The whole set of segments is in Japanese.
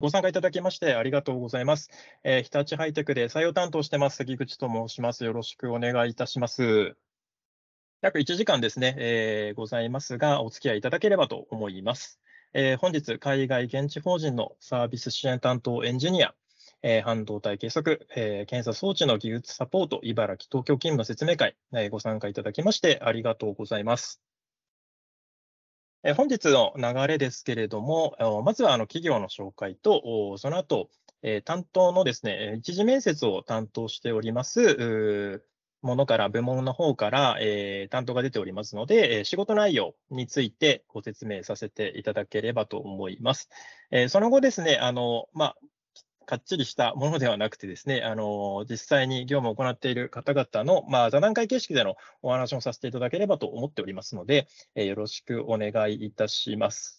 ご参加いただきましてありがとうございます。えー、日立ハイテクで採用担当してます、関口と申します。よろしくお願いいたします。約1時間ですね、えー、ございますが、お付き合いいただければと思います。えー、本日、海外現地法人のサービス支援担当エンジニア、えー、半導体計測、えー、検査装置の技術サポート、茨城東京勤務の説明会、えー、ご参加いただきましてありがとうございます。え本日の流れですけれども、まずはあの企業の紹介と、その後、え担当のですね、一次面接を担当しております、ものから、部門の方から、えー、担当が出ておりますので、えー、仕事内容についてご説明させていただければと思います。えー、その後ですね、あの、まあ、かっちりしたものではなくてですね、あの実際に業務を行っている方々の、まあ、座談会形式でのお話をさせていただければと思っておりますので、えよろしくお願いいたします。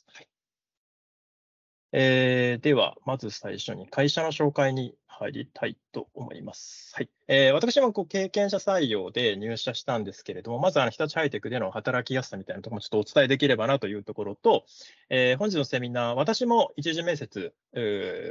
えー、では、まず最初に会社の紹介に入りたいと思います。はいえー、私もこう経験者採用で入社したんですけれども、まずあの日立ハイテクでの働きやすさみたいなところもちょっとお伝えできればなというところと、えー、本日のセミナー、私も一次面接、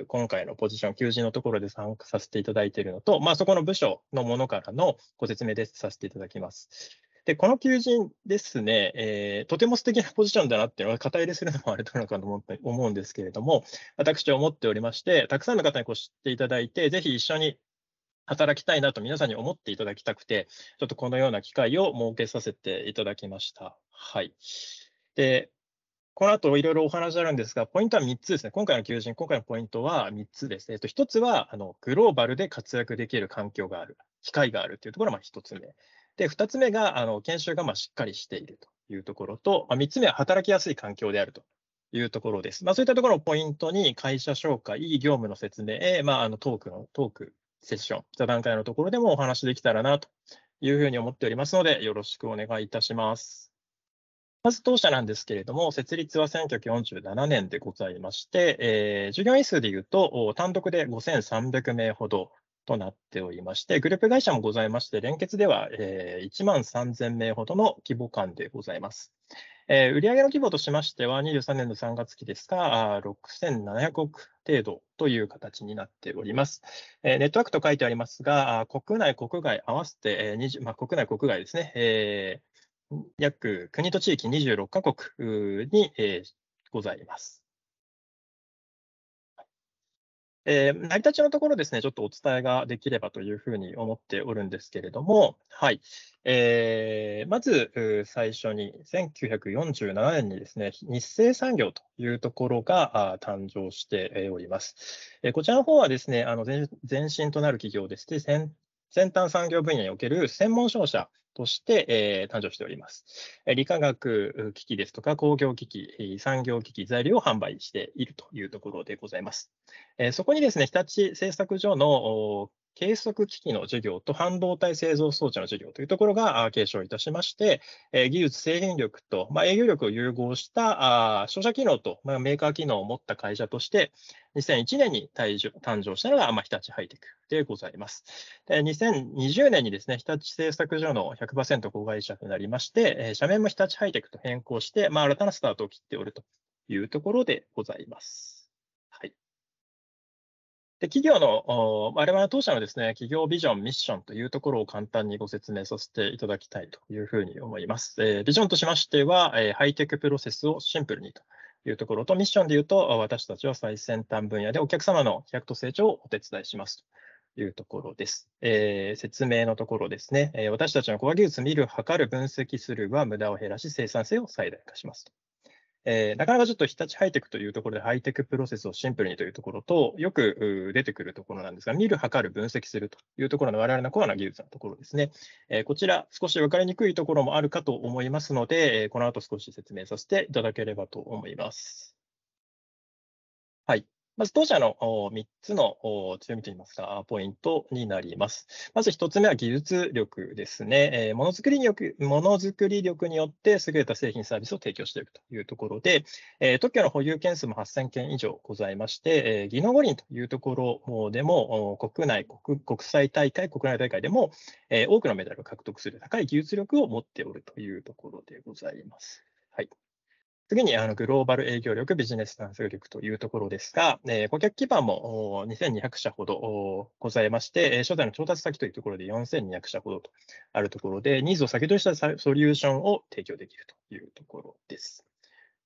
今回のポジション、求人のところで参加させていただいているのと、まあ、そこの部署のものからのご説明でさせていただきます。で、この求人ですね、えー、とても素敵なポジションだなっていうのは、肩入れするのもあれなのかと思思うんですけれども、私は思っておりまして、たくさんの方にこう知っていただいて、ぜひ一緒に働きたいなと皆さんに思っていただきたくて、ちょっとこのような機会を設けさせていただきました。はい。で、この後いろいろお話あるんですが、ポイントは3つですね。今回の求人、今回のポイントは3つです。えっと、1つはあの、グローバルで活躍できる環境がある、機会があるというところが1つ目。で、2つ目が、あの研修がましっかりしているというところと、まあ、3つ目は働きやすい環境であるというところです。まあ、そういったところをポイントに、会社紹介、業務の説明、まあ、あのトークの、トーク、セッション、座談会のところでもお話できたらなというふうに思っておりますので、よろしくお願いいたします。まず当社なんですけれども、設立は1947年でございまして、えー、従業員数でいうと、単独で5300名ほど、となっておりまして、グループ会社もございまして、連結では、え1万3000名ほどの規模感でございます。えー、売上の規模としましては、23年の3月期ですが、6700億程度という形になっております。えー、ネットワークと書いてありますが、国内、国外合わせて、えーまあ、国内、国外ですね、えー、約国と地域26カ国に、えー、ございます。えー、成り立ちのところですね、ちょっとお伝えができればというふうに思っておるんですけれども、はい。えー、まず最初に、1947年にですね、日清産業というところが誕生しております。えー、こちらの方はですね、あの前前身となる企業でして、先端産業分野における専門商社として、えー、誕生しております。理化学機器ですとか工業機器、産業機器、材料を販売しているというところでございます。えー、そこにですね、日立製作所の計測機器の事業と半導体製造装置の事業というところが継承いたしまして、技術制限力と、ま営業力を融合した商社機能と、まメーカー機能を持った会社として、2001年に誕生したのが、ま日立ハイテクでございます。2020年にですね、日立製作所の100%子会社となりまして、社名も日立ハイテクと変更して、まあ、新たなスタートを切っておるというところでございます。で企業の、我々当社のですね、企業ビジョン、ミッションというところを簡単にご説明させていただきたいというふうに思います。えー、ビジョンとしましては、えー、ハイテクプロセスをシンプルにというところと、ミッションで言うと、私たちは最先端分野でお客様の飛躍と成長をお手伝いしますというところです。えー、説明のところですね、え私たちのコア技術、見る、測る、分析するは無駄を減らし、生産性を最大化しますと。えー、なかなかちょっと日立ハイテクというところでハイテクプロセスをシンプルにというところと、よく出てくるところなんですが、見る、測る、分析するというところの我々のコアな技術のところですね。えー、こちら、少し分かりにくいところもあるかと思いますので、この後少し説明させていただければと思います。まず当社の3つの強みといいますか、ポイントになります。まず1つ目は技術力ですね。ものづくり力ものづくり力によって優れた製品サービスを提供しているというところで、特許の保有件数も8000件以上ございまして、技能五輪というところでも、国内国、国際大会、国内大会でも多くのメダルを獲得する高い技術力を持っておるというところでございます。はい。次にあのグローバル営業力、ビジネス探索力というところですが、え顧客基盤も2200社ほどございまして、初代の調達先というところで4200社ほどとあるところで、ニーズを先取りしたソリューションを提供できるというところです。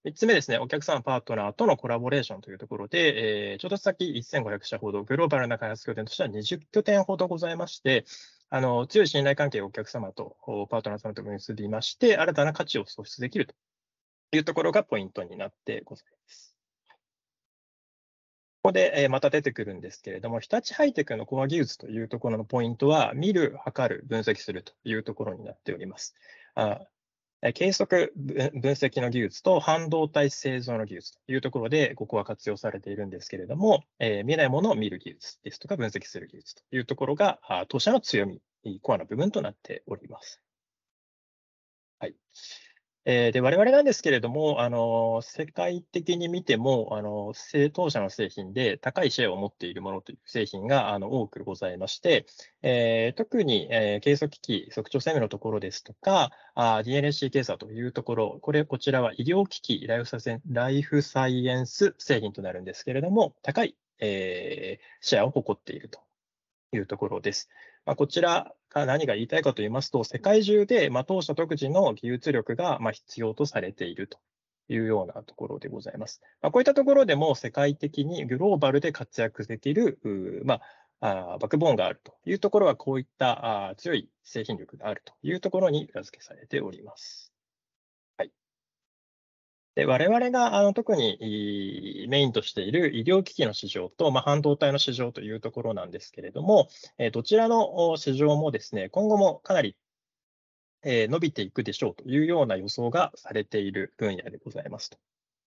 3つ目ですね、お客さん、パートナーとのコラボレーションというところで、えー、調達先1500社ほど、グローバルな開発拠点としては20拠点ほどございまして、あの強い信頼関係をお客様とパートナー様と結びまして、新たな価値を創出できるいうところがポイントになってございます。ここで、えまた出てくるんですけれども、日立ハイテクのコア技術というところのポイントは、見る、測る、分析するというところになっております。あ計測、分析の技術と半導体製造の技術というところで、ここは活用されているんですけれども、え見ないものを見る技術ですとか、分析する技術というところが、当社の強み、コアな部分となっております。はい。えで我々なんですけれども、あの世界的に見てもあの、生当社の製品で高いシェアを持っているものという製品があの多くございまして、えー、特に、えー、計測機器、測定生命のところですとか、DNSC 検査というところ、これ、こちらは医療機器ライフサライフサイエンス製品となるんですけれども、高い、えー、シェアを誇っているというところです。まあ、こちらが何が言いたいかと言いますと、世界中で、まあ、当社独自の技術力が、まあ、必要とされているというようなところでございます。まあ、こういったところでも世界的にグローバルで活躍できる、まあ、あバックボーンがあるというところは、こういったあ強い製品力があるというところに裏付けされております。で我々があの特にメインとしている医療機器の市場と、まあ、半導体の市場というところなんですけれども、えどちらの市場もですね今後もかなりえ伸びていくでしょうというような予想がされている分野でございますと。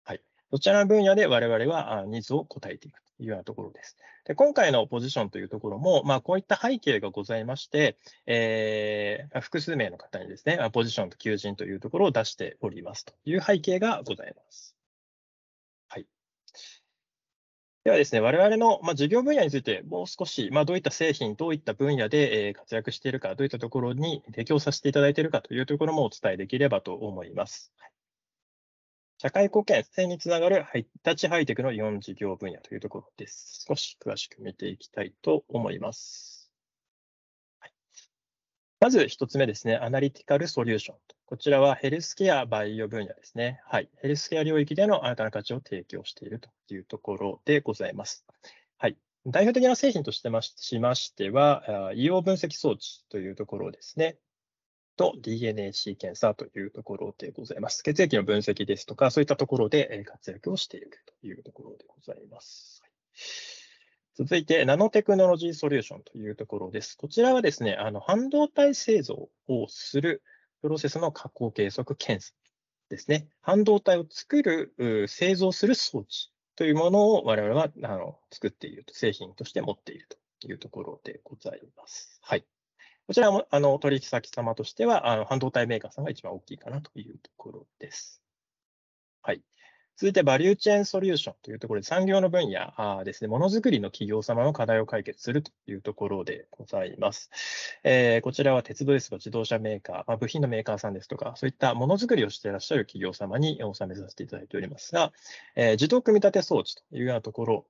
はい、どちらの分野で我々はニーズを答えていくいうようなところです。で今回のポジションというところも、まあ、こういった背景がございまして、えー、複数名の方にですね、ポジションと求人というところを出しておりますという背景がございます。はい。ではですね、我々の、ま事業分野について、もう少し、まあ、どういった製品、どういった分野で、え活躍しているか、どういったところに提供させていただいているかというところもお伝えできればと思います。はい社会貢献性につながるハイタチハイテクの4事業分野というところです。少し詳しく見ていきたいと思います。まず1つ目ですね、アナリティカルソリューション。こちらはヘルスケア、バイオ分野ですね。はい。ヘルスケア領域での新たな価値を提供しているというところでございます。はい。代表的な製品としてましましては、医療分析装置というところですね。と DNA シーケンサーというところでございます。血液の分析ですとか、そういったところで活躍をしているというところでございます。続いて、ナノテクノロジーソリューションというところです。こちらはですね、あの半導体製造をするプロセスの加工計測検査ですね。半導体を作る、製造する装置というものを我々はあの作っていると、製品として持っているというところでございます。はい。こちらもあの取引先様としては、あの半導体メーカーさんが一番大きいかなというところです。はい。続いて、バリューチェーンソリューションというところで、産業の分野ですね、ものづくりの企業様の課題を解決するというところでございます。えー、こちらは鉄道ですとか自動車メーカー、まあ、部品のメーカーさんですとか、そういったものづくりをしていらっしゃる企業様にお納めさせていただいておりますが、えー、自動組み立て装置というようなところ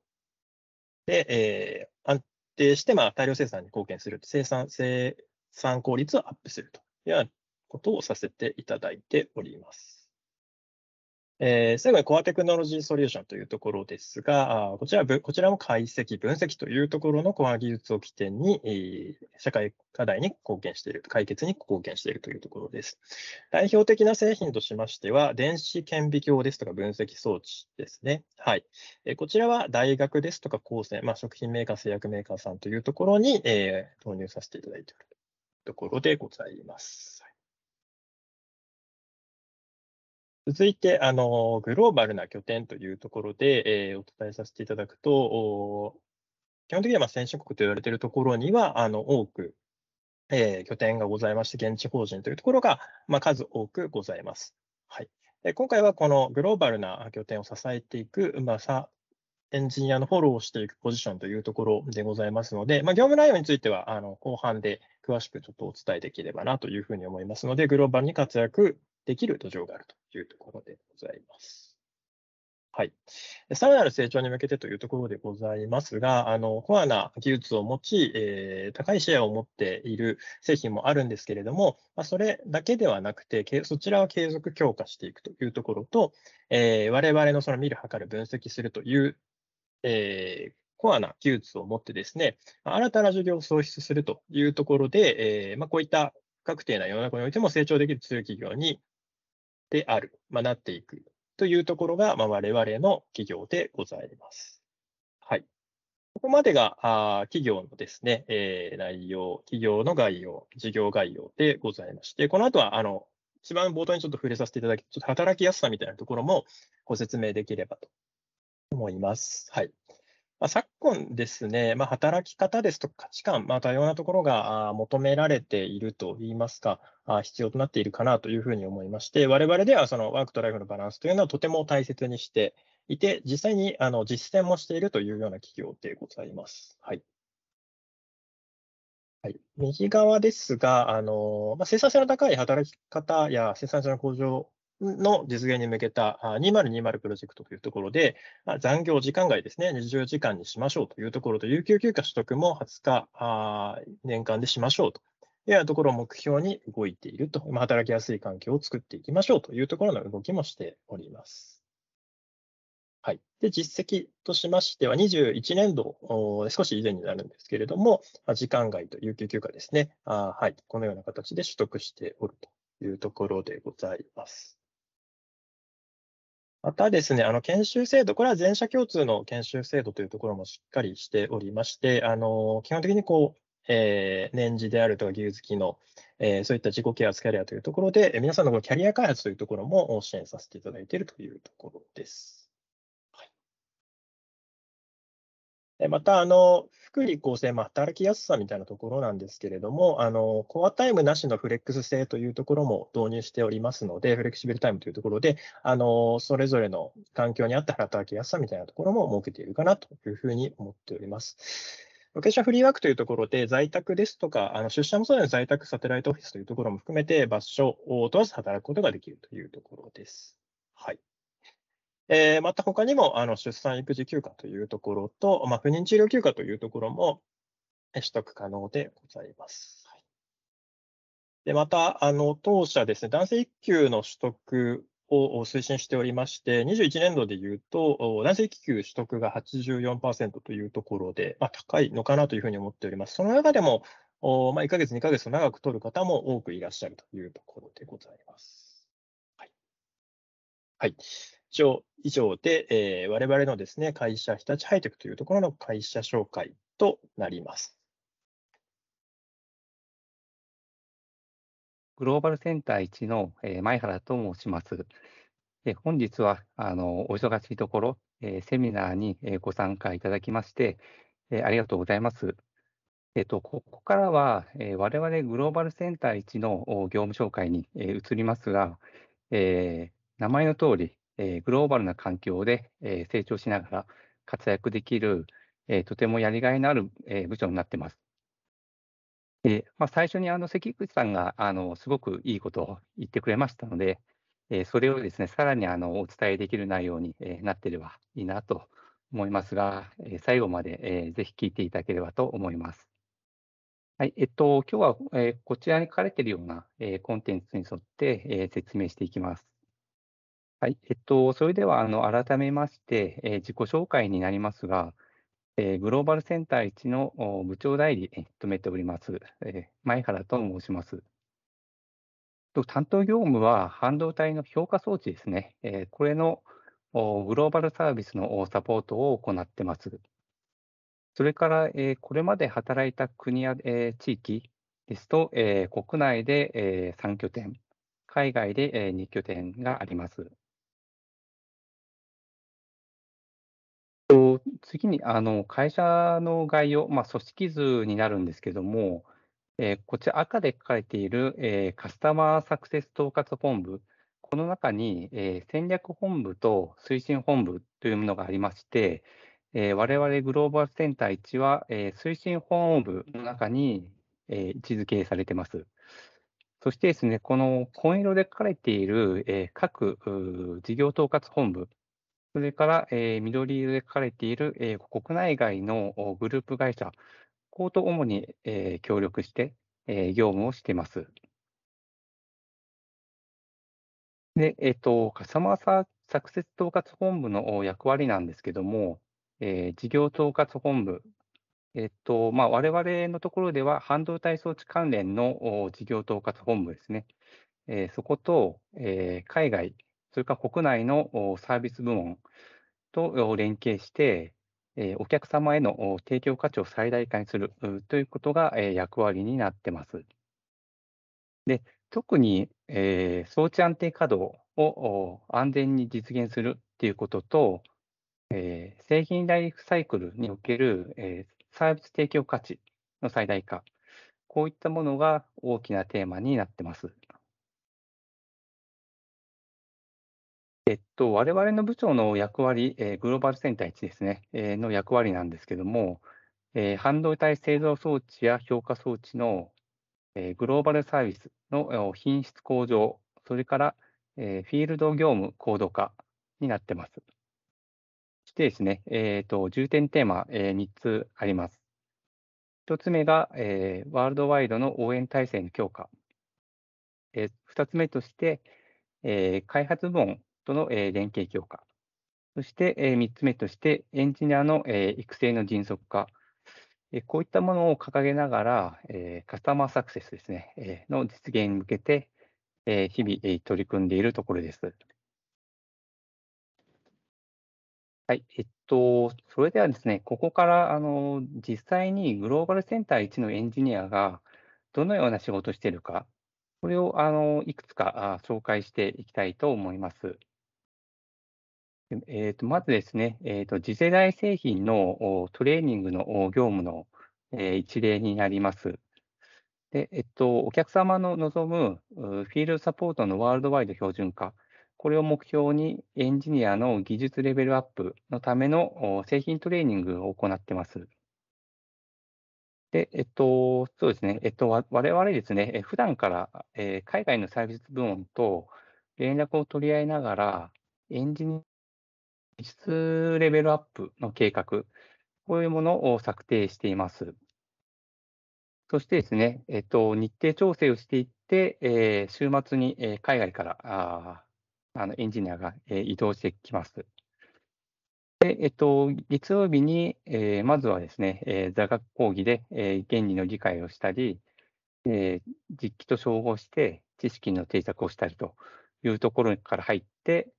で、えー、定して、まあ、大量生産に貢献する、生産、生産効率をアップするというようなことをさせていただいております。えー、最後にコアテクノロジーソリューションというところですが、こちらこちらも解析、分析というところのコア技術を起点に、え社会課題に貢献している、解決に貢献しているというところです。代表的な製品としましては、電子顕微鏡ですとか分析装置ですね。はい。えこちらは大学ですとか高専、まあ、食品メーカー、製薬メーカーさんというところに、えー、投入させていただいているところでございます。続いて、あの、グローバルな拠点というところで、えー、お伝えさせていただくと、基本的にはま先進国と言われているところには、あの、多く、えー、拠点がございまして、現地法人というところが、まあ、数多くございます。はい。今回はこのグローバルな拠点を支えていく、まあ、エンジニアのフォローをしていくポジションというところでございますので、まあ、業務内容についてはあの後半で詳しくちょっとお伝えできればなというふうに思いますので、グローバルに活躍できる土壌があるというところでございます。はい。さらなる成長に向けてというところでございますが、あの、コアな技術を持ち、えー、高いシェアを持っている製品もあるんですけれども、まあ、それだけではなくて、そちらを継続強化していくというところと、えー、我々のその見る、測る、分析するという、えー、コアな技術を持ってですね、新たな授業を創出するというところで、えー、まあ、こういった確定な世の中においても成長できる強い企業にである、まあ、なっていくというところが、まあ、我々の企業でございます。はい。ここまでがあ企業のですね、えー、内容、企業の概要、事業概要でございまして、この後は、あの、一番冒頭にちょっと触れさせていただき、ちょっと働きやすさみたいなところもご説明できればと思います。はい。まあ、昨今ですね、まあ、働き方ですとか価値観、まあ、多様なところが求められているといいますか、必要となっているかなというふうに思いまして、我々ではそのワークとライフのバランスというのはとても大切にしていて、実際にあの実践もしているというような企業でございます。はい。はい、右側ですが、あのまあ、生産性の高い働き方や生産性の向上の実現に向けた2020プロジェクトというところで、残業時間外ですね、2 4時間にしましょうというところと、有給休暇取得も20日、年間でしましょうというところを目標に動いていると、働きやすい環境を作っていきましょうというところの動きもしております。はい、で実績としましては、21年度、少し以前になるんですけれども、時間外と有給休暇ですね、あはい、このような形で取得しておるというところでございます。またですね、あの研修制度、これは全社共通の研修制度というところもしっかりしておりまして、あの基本的にこう、えー、年次であるとか技術機能、えー、そういった自己啓発キャリアというところで、皆さんのこのキャリア開発というところも支援させていただいているというところです。また、あの、福利厚生、まあ、働きやすさみたいなところなんですけれども、あの、コアタイムなしのフレックス制というところも導入しておりますので、フレキシブルタイムというところで、あの、それぞれの環境に合った働きやすさみたいなところも設けているかなというふうに思っております。ロケーションフリーワークというところで、在宅ですとか、あの出社もそうです在宅サテライトオフィスというところも含めて、場所を問わず働くことができるというところです。はい。えー、また他にもあの出産育児休暇というところと、まあ、不妊治療休暇というところも取得可能でございます。はい、でまた、あの当社ですね、男性育休の取得を推進しておりまして、21年度でいうと、男性育休取得が84%というところで、まあ、高いのかなというふうに思っております。その中でも、おまあ、1ヶ月、2ヶ月と長く取る方も多くいらっしゃるというところでございます。はい。はい上以上で、えー、我々のですね、会社、日立ハイテクというところの会社紹介となります。グローバルセンター1の、え前原と申します。え本日はあのお忙しいところ、えセミナーに、えご参加いただきまして、えありがとうございます。えっと、ここからは、え我々グローバルセンター1の業務紹介に、え移りますが、えー、名前の通り、えー、グローバルな環境で、えー、成長しながら活躍できる、えー、とてもやりがいのある、えー、部署になってます。でまあ、最初にあの関口さんがあのすごくいいことを言ってくれましたので、えー、それをですねさらにあのお伝えできる内容に、えー、なってればいいなと思いますが、えー、最後まで、えー、ぜひ聞いていただければと思います。はい、えっと、今日は、えー、こちらに書かれているような、えー、コンテンツに沿って、えー、説明していきます。はい、えっと、それではあの改めまして、えー、自己紹介になりますが、えー、グローバルセンター1の部長代理、え務めております、えー、前原と申します。担当業務は半導体の評価装置ですね、えー、これのグローバルサービスのサポートを行ってます。それから、えー、これまで働いた国や、えー、地域ですと、えー、国内で、えー、3拠点、海外で、えー、2拠点があります。と、次にあの会社の概要、まあ、組織図になるんですけども、えーこちら赤で書かれている、えーカスタマーサクセス統括本部、この中に、えー戦略本部と推進本部というものがありまして、えー、我々グローバルセンター1は、えー推進本部の中に、えー位置づけされています。そしてですね、この紺色で書かれている、えー各事業統括本部、それから、えー、緑色で書かれている、えー、国内外のグループ会社、ここと主に、えー、協力して、えー、業務をしています。で、えっ、ー、と、カスタマーササクセス統括本部の役割なんですけども、えー、事業統括本部、えっ、ー、と、まあ、我々のところでは、半導体装置関連の事業統括本部ですね。えー、そこと、えー、海外、それから国内のサービス部門と連携して、お客様への提供価値を最大化にするということが役割になってます。で特に、えー、装置安定稼働を安全に実現するっていうことと、えー、製品ライフサイクルにおける、えー、サービス提供価値の最大化、こういったものが大きなテーマになってます。えっと、我々の部長の役割、グローバルセンター1ですね、の役割なんですけども、半導体製造装置や評価装置の、グローバルサービスの品質向上、それから、フィールド業務高度化になってます。そしてですね、えーと、重点テーマ、3つあります。1つ目が、えワールドワイドの応援体制の強化。え2つ目として、え開発部門との、え連携強化。そして、え3つ目として、エンジニアの、え育成の迅速化。えこういったものを掲げながら、えカスタマーサクセスですね、えの実現に向けて、え日々、え取り組んでいるところです。はい、えっと、それではですね、ここからあの実際にグローバルセンター1のエンジニアがどのような仕事をしているか、これをあのいくつか紹介していきたいと思います。えー、とまずですね、えーと、次世代製品のトレーニングの業務の、えー、一例になります。でえっと、お客様の望むフィールドサポートのワールドワイド標準化、これを目標にエンジニアの技術レベルアップのための製品トレーニングを行っています。で、えっと、そうですね、えっと、我々ですね、普段から、海外のサービス部門と連絡を取り合いながら、エンジニ質レベルアップの計画、こういうものを策定しています。そしてですね、えっと、日程調整をしていって、えー、週末に、海外からああのエンジニアが、移動してきます。で、えっと、月曜日に、えー、まずはですね、えー、座学講義で、えー、原理の理解をしたり、えー、実機と照合して知識の定着をしたりというところから入って、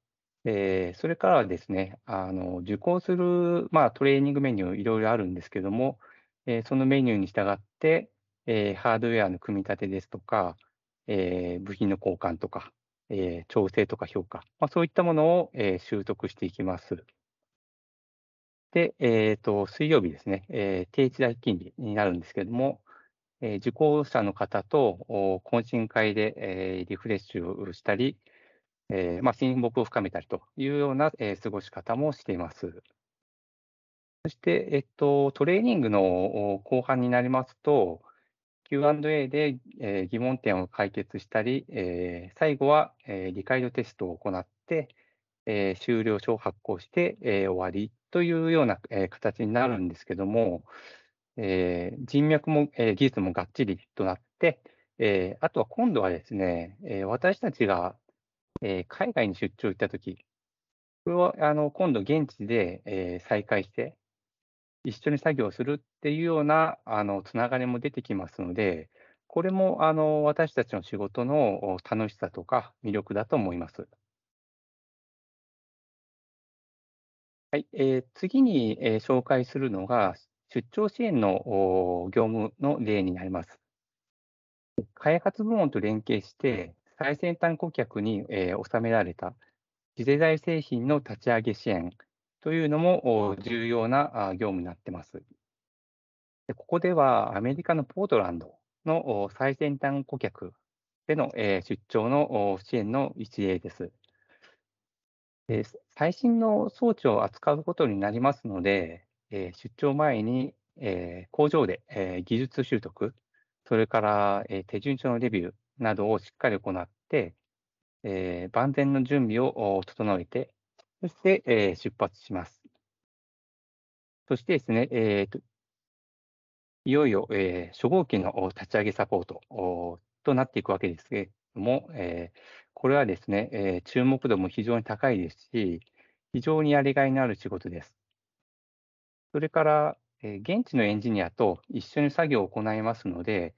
えー、それからですね、あの受講する、まあ、トレーニングメニュー、いろいろあるんですけども、えー、そのメニューに従って、えー、ハードウェアの組み立てですとか、え部品の交換とか、え調整とか評価、まあ、そういったものを、え習得していきます。で、えーと、水曜日ですね、え定置代金利になるんですけども、え受講者の方と懇親会で、えリフレッシュしたり、えー、まあ、親睦を深めたりというような、えー、過ごし方もしています。そして、えっと、トレーニングの後半になりますと、Q&A で、えー、疑問点を解決したり、えー、最後は、えー、理解度テストを行って、えー、終了書を発行して、えー、終わりというような、えー、形になるんですけども、えー、人脈も、えー、技術もがっちりとなって、えー、あとは今度はですね、えー、私たちがえー、海外に出張行ったとき、これはあの今度現地で、えー、再開して、一緒に作業するっていうようなあのつながりも出てきますので、これもあの私たちの仕事の楽しさとか魅力だと思います。はいえー、次に、えー、紹介するのが、出張支援の業務の例になります。開発部門と連携して、最先端顧客に、えー、収められた次世代製品の立ち上げ支援というのも重要な業務になってます。でここではアメリカのポートランドの最先端顧客でのえ出張の支援の一例です。で最新の装置を扱うことになりますので、え出張前にえ工場でえ技術習得、それからえ手順書のレビュー、などをしっかり行って、えー、万全の準備を整えて、そして、えー、出発します。そしてですね、えーと、いよいよ、えー、初号機の立ち上げサポートとなっていくわけですけれども、えー、これはですね、えー、注目度も非常に高いですし、非常にやりがいのある仕事です。それから、え現地のエンジニアと一緒に作業を行いますので、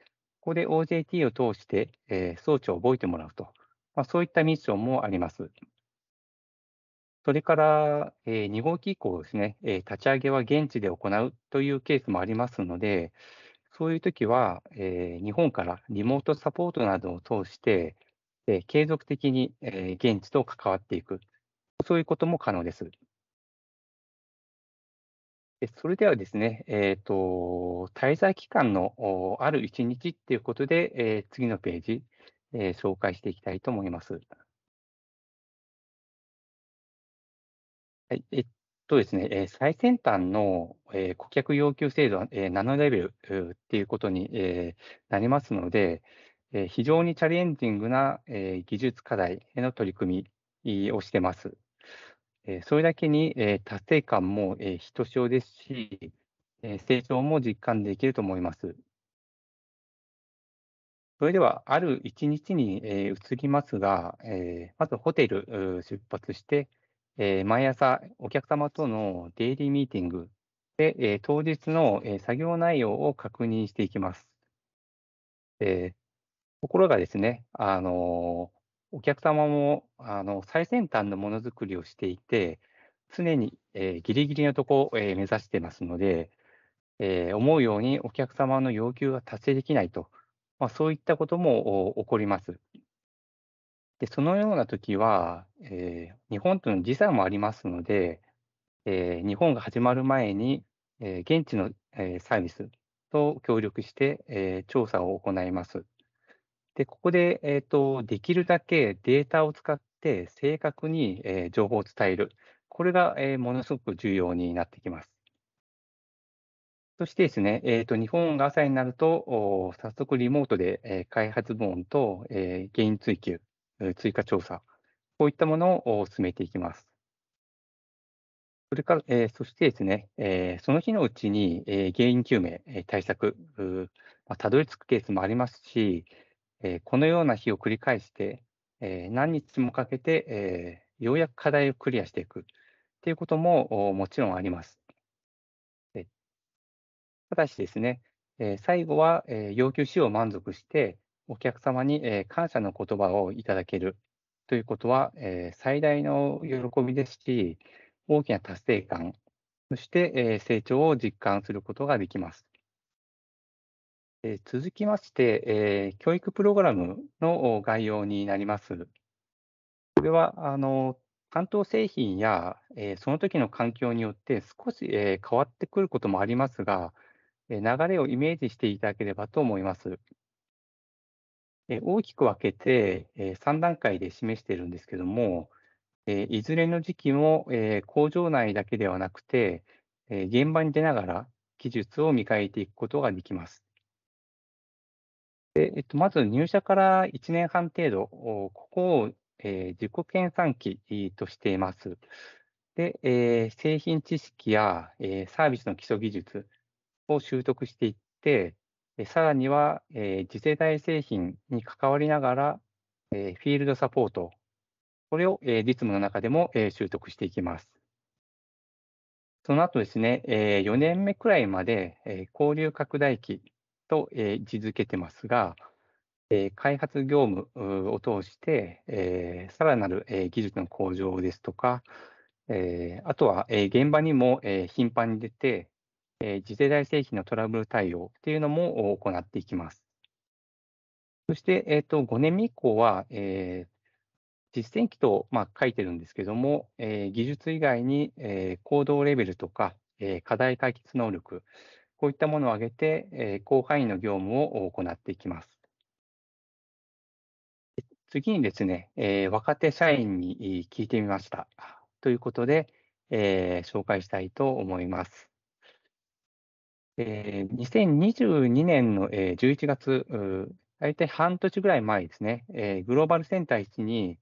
ここで OJT を通して、えー、装置を覚えてもらうと、まあ、そういったミッションもあります。それから、えー、2号機以降ですね、えー、立ち上げは現地で行うというケースもありますので、そういう時は、えー、日本からリモートサポートなどを通して、え継続的に、え現地と関わっていく、そういうことも可能です。それではですね、えっ、ー、と、滞在期間のある1日っていうことで、えー、次のページ、えー、紹介していきたいと思います。はい、えっとですね、え最先端の、え顧客要求制度は、ナノレベルっていうことに、えなりますので、え非常にチャレンジングな、え技術課題への取り組みをしてます。えそれだけに、え達成感も、えひとしおですし、え成長も実感できると思います。それでは、ある一日に、え移りますが、えまずホテル出発して、え毎朝お客様とのデイリーミーティングで、え当日の、え作業内容を確認していきます。えところがですね、あのお客様もあの最先端のものづくりをしていて、常に、えー、ギリギリのところを、えー、目指してますので、えー、思うようにお客様の要求が達成できないと、まあ、そういったことも起こります。でそのような時は、えー、日本との時差もありますので、えー、日本が始まる前に、えー、現地の、えー、サービスと協力して、えー、調査を行います。で、ここで、えーと、できるだけデータを使って正確に、えー、情報を伝える。これが、えー、ものすごく重要になってきます。そしてですね、えーと、日本が朝になると、早速リモートで、えー、開発部門と、え原因追及、追加調査、こういったものを進めていきます。それから、えー、そしてですね、えー、その日のうちに、えー、原因究明、え対策、またどり着くケースもありますし、えこのような日を繰り返して、え何日もかけて、えようやく課題をクリアしていくっていうことももちろんあります。ただしですね、え最後は、え要求し料を満足して、お客様に、え感謝の言葉をいただけるということは、え最大の喜びですし、大きな達成感、そして、え成長を実感することができます。続きまして、え教育プログラムの概要になります。これはあの担当製品や、えその時の環境によって少し、え変わってくることもありますが、え流れをイメージしていただければと思います。え大きく分けて、え3段階で示しているんですけども、えいずれの時期も、え工場内だけではなくて、え現場に出ながら技術を磨いていくことができます。でえっと、まず入社から1年半程度、ここを、えー、自己研鑽機としています。で、えー、製品知識や、えー、サービスの基礎技術を習得していって、えさらには、え次世代製品に関わりながら、えフィールドサポート、これを、え実務の中でも、え習得していきます。その後ですね、え4年目くらいまで、え交流拡大期と、え位置づけてますが、え開発業務を通して、えさらなる、え技術の向上ですとか、えあとは、え現場にも、え頻繁に出て、え次世代製品のトラブル対応っていうのも行っていきます。そして、えーと、と5年目以降は、えー、実践機と、まあ、書いてるんですけども、えー、技術以外に、えー、行動レベルとか、えー、課題解決能力、こういったものを挙げて、広範囲の業務を行っていきます。次にですね、若手社員に聞いてみました。ということで、紹介したいと思います。2022年の、11月、大体半年ぐらい前ですね、グローバルセンター1に、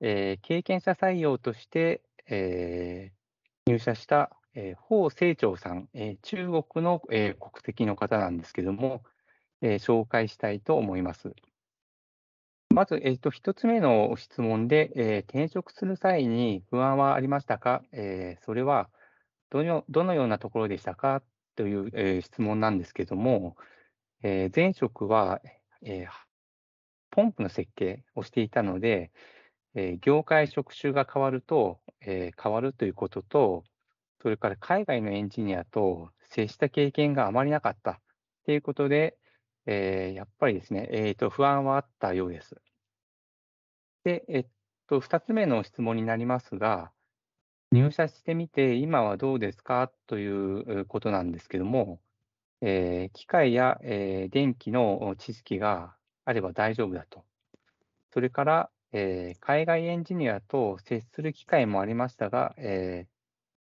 経験者採用として、入社したえー、法清張さん、えー、中国の、えー、国籍の方なんですけども、えー、紹介したいと思います。まず、えーと、と1つ目の質問で、えー、転職する際に不安はありましたか、えー、それはどのどのようなところでしたかという、えー、質問なんですけども、えー、前職は、えー、ポンプの設計をしていたので、えー、業界職種が変わると、えー、変わるということと、それから海外のエンジニアと接した経験があまりなかったっていうことで、えー、やっぱりですね、えーと、不安はあったようです。で、えっと、2つ目の質問になりますが、入社してみて今はどうですかということなんですけども、えー、機械や、えー、電気の知識があれば大丈夫だと。それから、えー、海外エンジニアと接する機会もありましたが、え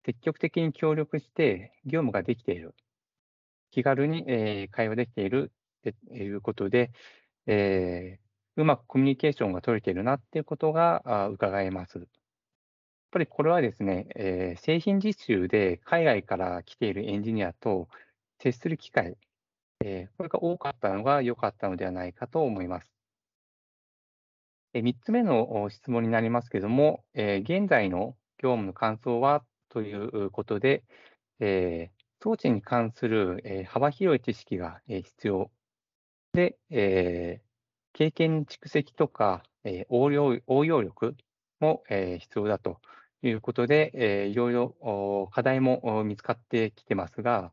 積極的に協力して業務ができている、気軽に、え会話できているということで、えうまくコミュニケーションが取れているなっていうことが伺えます。やっぱりこれはですね、え製品実習で海外から来ているエンジニアと接する機会、えこれが多かったのが良かったのではないかと思います。3つ目の質問になりますけれども、現在の業務の感想はということで、えー、装置に関する、えー、幅広い知識が、えー、必要で、えー、経験蓄積とか、えー、応用応用力も、えー、必要だということで、えー、いろいろ課題も見つかってきてますが、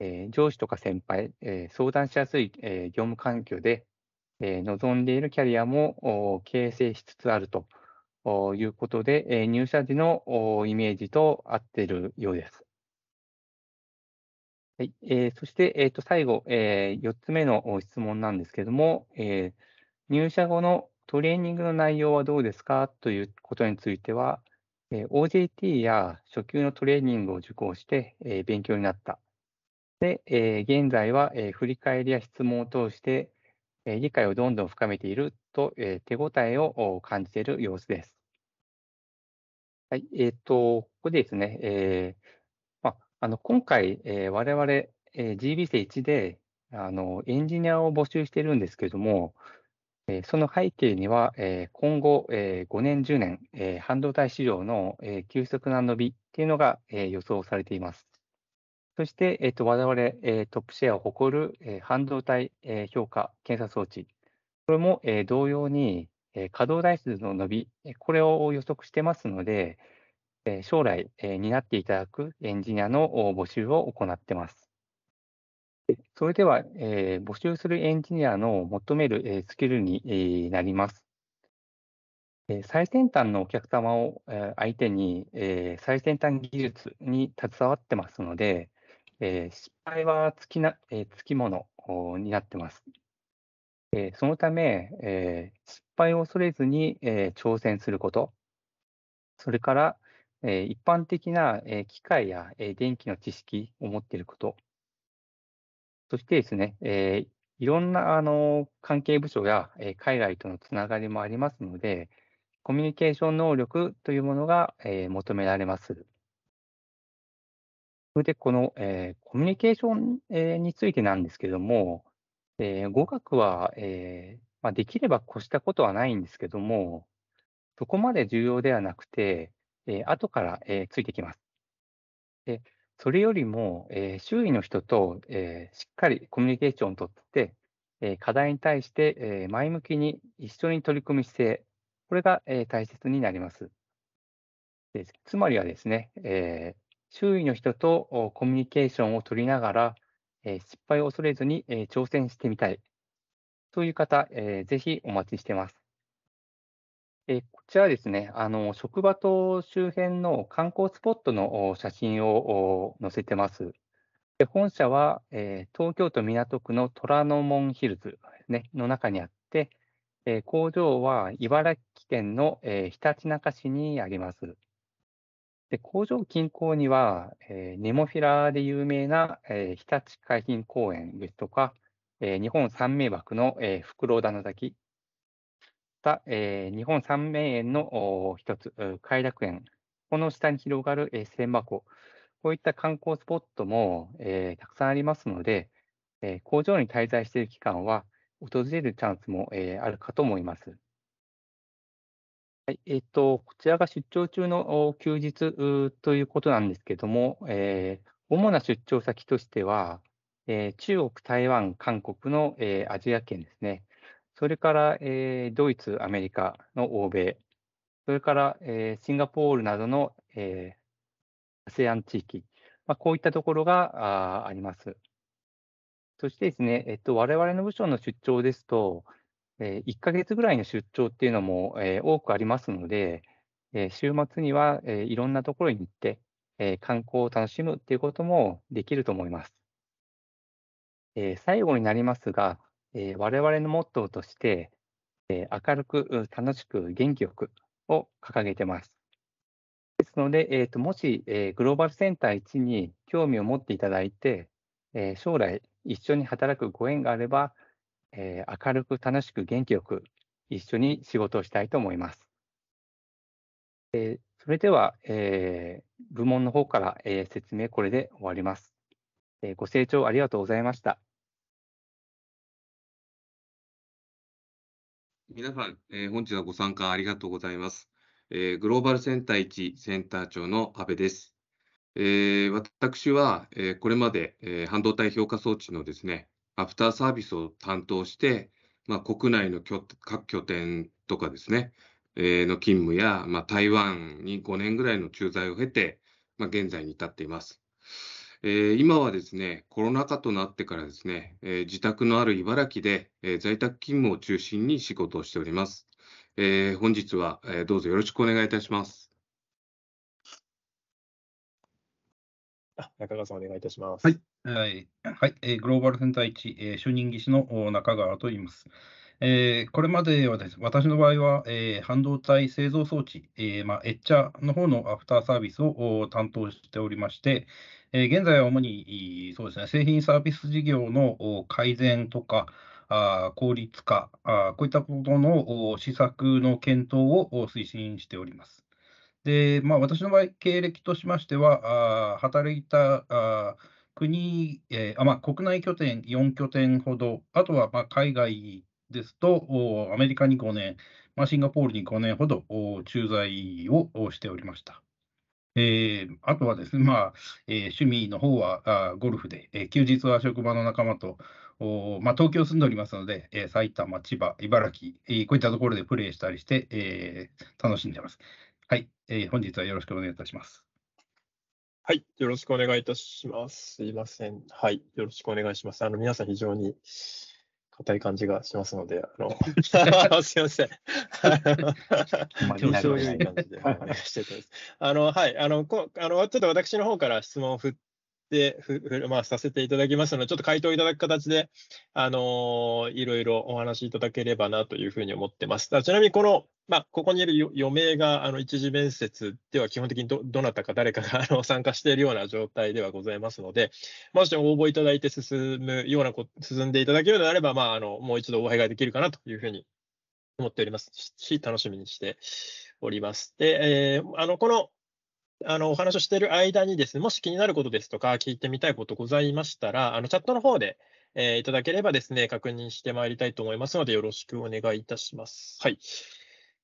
えー、上司とか先輩、えー、相談しやすい、えー、業務環境で、えー、望んでいるキャリアも形成しつつあるということで、入社時のイメージと合ってるようです。はいえー、そして、えー、と最後、えー、4つ目の質問なんですけれども、えー、入社後のトレーニングの内容はどうですかということについては、えー、OJT や初級のトレーニングを受講して、えー、勉強になった。で、えー、現在は、えー、振り返りや質問を通して、えー、理解をどんどん深めていると、えー、手応えを感じている様子です。はい、えっ、ー、と、ここでですね、えー、まあ、の今回、えー、我々、えー、GB c 1であのエンジニアを募集しているんですけれども、えー、その背景には、えー、今後、えー、5年、10年、えー、半導体市場の、えー、急速な伸びっていうのが、えー、予想されています。そして、えっと、と我々、えー、トップシェアを誇る、えー、半導体、えー、評価検査装置、これも、えー、同様に、え稼働台数の伸び、これを予測してますので、え将来、え担っていただくエンジニアの募集を行ってます。それでは、え募集するエンジニアの求める、えスキルに、なります。最先端のお客様を相手に、最先端技術に携わってますので、失敗はつきなつきものになってます。えそのため、え失敗を恐れずに、え挑戦すること、それから、え一般的な、え機械や、え電気の知識を持っていること、そしてですね、えいろんなあの関係部署や、え海外とのつながりもありますので、コミュニケーション能力というものが、え求められます。それで、この、えコミュニケーション、えについてなんですけれども、で、語学は、えー、まあ、できれば越したことはないんですけども、そこまで重要ではなくて、えー、後から、えー、ついてきます。でそれよりも、えー、周囲の人と、えしっかりコミュニケーションをとって、え課題に対して、え前向きに一緒に取り組む姿勢、これが、え大切になります。でつまりはですね、え周囲の人とコミュニケーションを取りながら、え失敗を恐れずに、え挑戦してみたい。という方、えー、ぜひお待ちしてます。えこちらですね、あの、職場と周辺の観光スポットの写真を載せてます。で本社は、え東京都港区の虎ノ門ヒルズ、ね、の中にあって、え工場は茨城県の、えひたちなか市にあります。で、工場近郊には、えーネモフィラで有名な、えー日立海浜公園ですとか、えー日本三名瀑の、えー、袋田の滝、また、えー日本三名園の一つ、快偕楽園、この下に広がる、えー千波湖、こういった観光スポットも、えーたくさんありますので、えー工場に滞在している期間は、訪れるチャンスも、えーあるかと思います。はい、えっ、ー、と、こちらが出張中の休日ということなんですけども、えー、主な出張先としては、えー、中国、台湾、韓国の、えー、アジア圏ですね。それから、えー、ドイツ、アメリカの欧米。それから、えー、シンガポールなどの、えー、ASEAN 地域。まあ、こういったところがああります。そしてですね、えっと、我々の部署の出張ですと、1ヶ月ぐらいの出張っていうのも、多くありますので、週末には、いろんなところに行って、観光を楽しむっていうこともできると思います。最後になりますが、我々のモットーとして、明るく楽しく元気よくを掲げてます。ですので、もし、グローバルセンター1に興味を持っていただいて、将来一緒に働くご縁があれば、えー、明るく楽しく元気よく一緒に仕事をしたいと思います。えー、それでは、えー、部門の方から、えー、説明これで終わります、えー。ご清聴ありがとうございました。皆さん、えー、本日はご参加ありがとうございます。えー、グローバルセンター1センター長の阿部です。えー、私は、えー、これまで、えー、半導体評価装置のですね、アフターサービスを担当して、まあ、国内の拠各拠点とかですね、えー、の勤務や、まあ、台湾に5年ぐらいの駐在を経て、まあ、現在に至っています。えー、今はですね、コロナ禍となってからですね、えー、自宅のある茨城で、えー、在宅勤務を中心に仕事をしております。えー、本日は、えー、どうぞよろしくお願いいたします。あ中川さん、お願いいたします。はいはい、はいえグローバルセンター1、え主任技師の中川と言います。えこれまではです私の場合は、え半導体製造装置、えまエッチャーの方のアフターサービスを担当しておりまして、え現在は主にそうです、ね、製品サービス事業の改善とか、効率化あ、こういったことの施策の検討を推進しております。でまあ、私の場合、経歴としましては、働いた国、えー、まあ、国内拠点4拠点ほど、あとはま海外ですと、アメリカに5年、まあ、シンガポールに5年ほど駐在をしておりました。えー、あとはですね、まあえー、趣味の方はゴルフで、えー、休日は職場の仲間と、まあ、東京住んでおりますので、え埼玉、千葉、茨城、えこういったところでプレーしたりして、え楽しんでます。はい、え本日はよろしくお願いいたします。はい。よろしくお願いいたします。すいません。はい。よろしくお願いします。あの、皆さん非常に硬い感じがしますので、あの、すいません。非常にいい感じで、お願いしてます。あの、はい。あの、こあのちょっと私の方から質問を振ってふ、ふ、まあ、させていただきますので、ちょっと回答いただく形で、あのー、いろいろお話しいただければなというふうに思ってます。ちなみに、この、まあ、ここにいる余命が、あの、一次面接では基本的にど、どなたか誰かがあの参加しているような状態ではございますので、もし応募いただいて進むようなこ、進んでいただけるのであれば、まあ、あの、もう一度お会いができるかなというふうに思っておりますし、楽しみにしております。で、えー、あの、このあのお話をしている間にですね、もし気になることですとか、聞いてみたいことございましたら、あのチャットの方で、えー、いただければですね、確認してまいりたいと思いますので、よろしくお願いいたします。はい。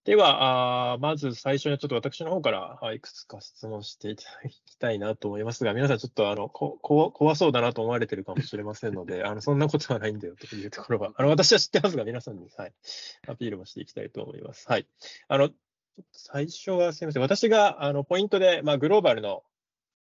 では、まず最初にちょっと私の方から、はい、いくつか質問していただきたいなと思いますが、皆さんちょっとあのここ怖そうだなと思われてるかもしれませんので、あのそんなことはないんだよというところは、あの私は知ってますが、皆さんに、はい、アピールもしていきたいと思います。はい。あの最初はすみません、私があのポイントで、まあ、グローバルの、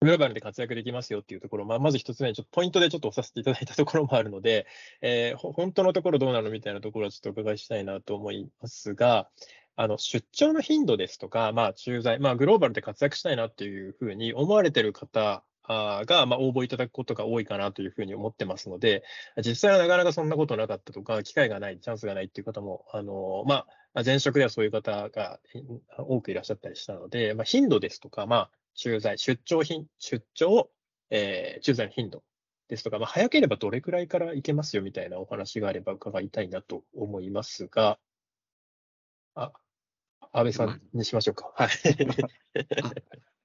グローバルで活躍できますよっていうところ、まあ、まず一つ目にちょっとポイントでちょっと押させていただいたところもあるので、えー、本当のところどうなのみたいなところはちょっとお伺いしたいなと思いますが、あの出張の頻度ですとか、まあ、駐在、まあ、グローバルで活躍したいなっていうふうに思われてる方が、ま応募いただくことが多いかなというふうに思ってますので、実際はなかなかそんなことなかったとか、機会がない、チャンスがないっていう方も、あのまあ、前職ではそういう方が多くいらっしゃったりしたので、まあ、頻度ですとか、まあ、駐在、出張品、出張、えー、駐在の頻度ですとか、まあ、早ければどれくらいから行けますよみたいなお話があれば伺いたいなと思いますが、あ、安倍さんにしましょうか。はい。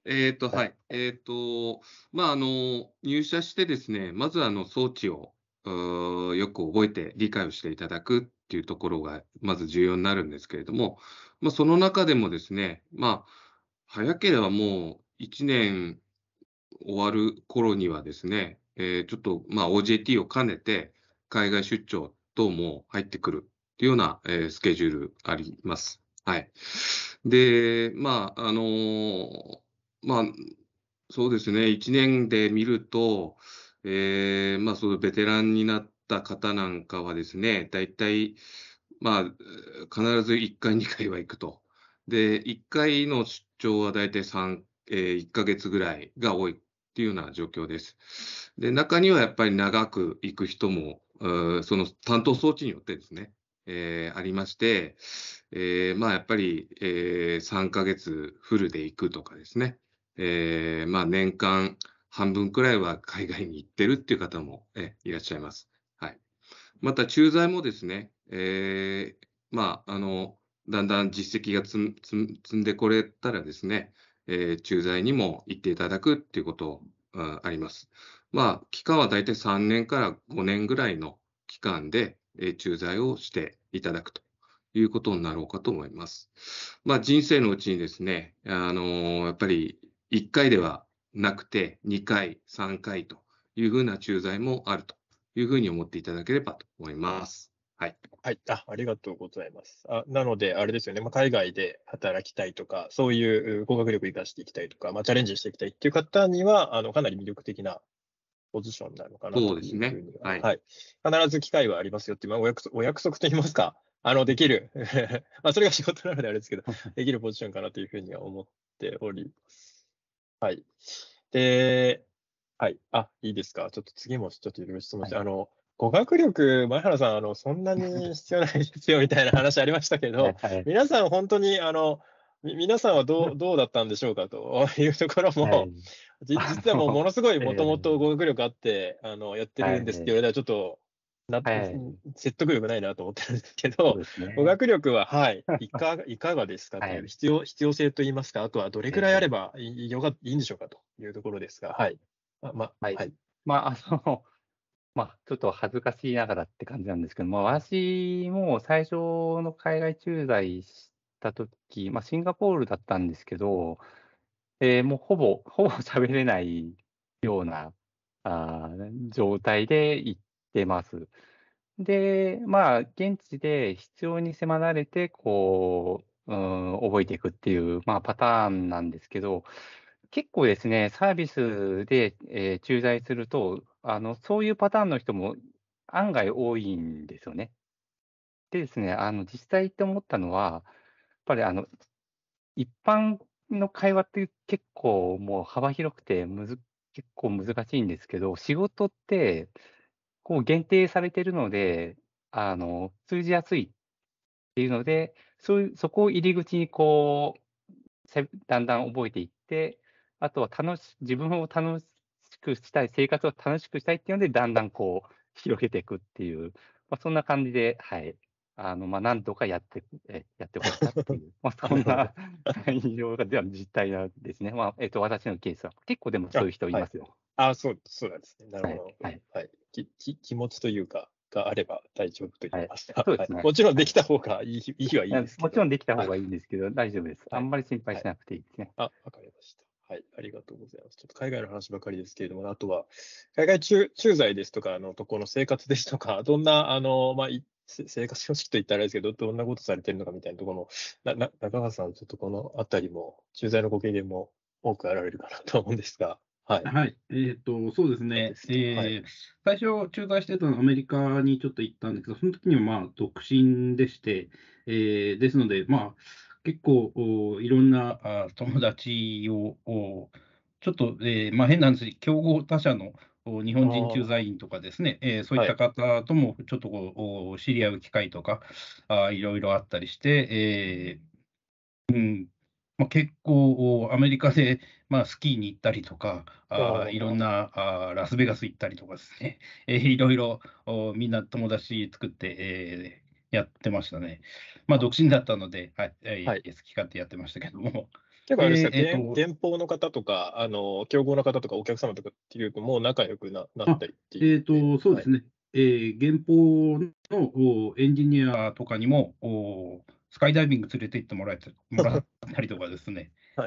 えっ、ー、と、はい。えっ、ー、と、まあ、あの、入社してですね、まずあの装置をよく覚えて理解をしていただくっていうところが、まず重要になるんですけれども、まあ、その中でもですね、まあ、早ければもう1年終わる頃にはですね、えー、ちょっと、まあ、OJT を兼ねて、海外出張等も入ってくるというような、えスケジュールあります。はい。で、まあ、あのーまあ、そうですね、1年で見ると、えー、まあ、そのベテランになった方なんかはですね、大体、まあ、必ず1回、2回は行くと。で、1回の出張は大体3、えー、1ヶ月ぐらいが多いっていうような状況です。で、中にはやっぱり長く行く人も、その担当装置によってですね、えー、ありまして、えー、まあやっぱり、えー、3ヶ月フルで行くとかですね、えー、まあ、年間半分くらいは海外に行ってるっていう方も、えいらっしゃいます。はい、また、駐在もですね、えー、まあ、あのだんだん実績が積んでこれたらですね、えー、駐在にも行っていただくっていうことあります。まあ、期間は大体3年から5年ぐらいの期間で、えー、駐在をしていただくということになろうかと思います。まあ、人生のうちにですね、あのー、やっぱり1回ではなくて、2回、3回というふうな駐在もあるというふうに思っていただければと思います。はい。はい。あありがとうございます。あなので、あれですよね。まあ、海外で働きたいとか、そういう語学力を生かしていきたいとか、まあ、チャレンジしていきたいという方には、あの、かなり魅力的なポジションなのかなというふうに。そうですね。はい。はい、必ず機会はありますよってまあ、お約お約束と言いますか、あの、できる。まあ、それが仕事なのであれですけど、できるポジションかなというふうには思っております。はい。で、はい。あ、いいですか。ちょっと次もちょっといろいろ質問して、はい、あの、語学力、前原さん、あの、そんなに 必要ないですよみたいな話ありましたけど、はい、皆さん本当に、あの、皆さんはどう どうだったんでしょうかというところも、はい、実はもうものすごいもともと語学力あってあのやってるんですけれど、ら、ちょっとなって、はい、説得力ないなと思ってるんですけど、ね、語学力は、はい、いかいかがですかという、はい、必要必要性といいますか、あとはどれくらいあればいいがいいんでしょうかというところですが、はい。まはい、まあ、あの、まあ、ちょっと恥ずかしいながらって感じなんですけど、まあ、私も最初の海外駐在したとき、まあ、シンガポールだったんですけど、えー、もうほぼ、ほぼ喋れないようなあ状態で行っってます。で、まあ、現地で必要に迫られて、こう、うん、覚えていくっていう、まあ、パターンなんですけど、結構ですね、サービスで、えー、駐在するとあの、そういうパターンの人も案外多いんですよね。でですね、あの実際って思ったのは、やっぱりあの一般の会話って結構もう幅広くてむず、結構難しいんですけど、仕事って、こう限定されてるので、あの、通じやすいっていうので、そういう、そこを入り口にこう、だんだん覚えていって、あとは楽し、自分を楽しくしたい、生活を楽しくしたいっていうので、だんだんこう、広げていくっていう、まあ、そんな感じで、はい。あの、まあ、何度かやって、えやってこいたっていう、まあ、そんな 内容が、では実態なんですね。まあ、えっ、と、私のケースは、結構でもそういう人いますよ。あ、はい、あそう、そうなんですね。なるほど。はい。はい、はいきき気持ちというか、があれば大丈夫と言いました。はいねもちろんできた方がいい,、い、いはいいですもちろんできた方がいいんですけど、大丈夫です。あんまり心配しなくていいですね。あ、わかりました。はい、ありがとうございます。ちょっと海外の話ばかりですけれども、あとは、海外駐駐在ですとか、あの、とこの生活ですとか、どんな、あの、まあ、生活様式といったらあれですけど、どんなことされてるのかみたいなところなな中川さん、ちょっとこのあたりも、駐在のご経験も多くあられるかなと思うんですが。はい。はい。えっ、ー、と、そうですね。えー、はい、最初、駐在してたのアメリカにちょっと行ったんですけど、その時にはまあ、独身でして、えー、ですので、まあ、結構、おいろんなあ友達を、おちょっと、えー、まあ、変なんです競合他社の日本人駐在員とかですね、えー、そういった方ともちょっとこう、知り合う機会とか、あいろいろあったりして、えーうん、まあ、結構アメリカで、まあ、スキーに行ったりとか、あいろんなあラスベガス行ったりとかですね、えー、いろいろみんな友達作って、えー、やってましたね。まあ、独身だったので、はいえはい、好き勝手やってましたけども。結構あれですね、えー、えー、報の方とか、あの競合の方とか、お客様とかっていうと、もう仲良くななったりっていう、えーと。そうですね、はい、えー、原稿のエンジニアとかにも、スカイダイビング連れて行ってもらったりとかですね、ゴ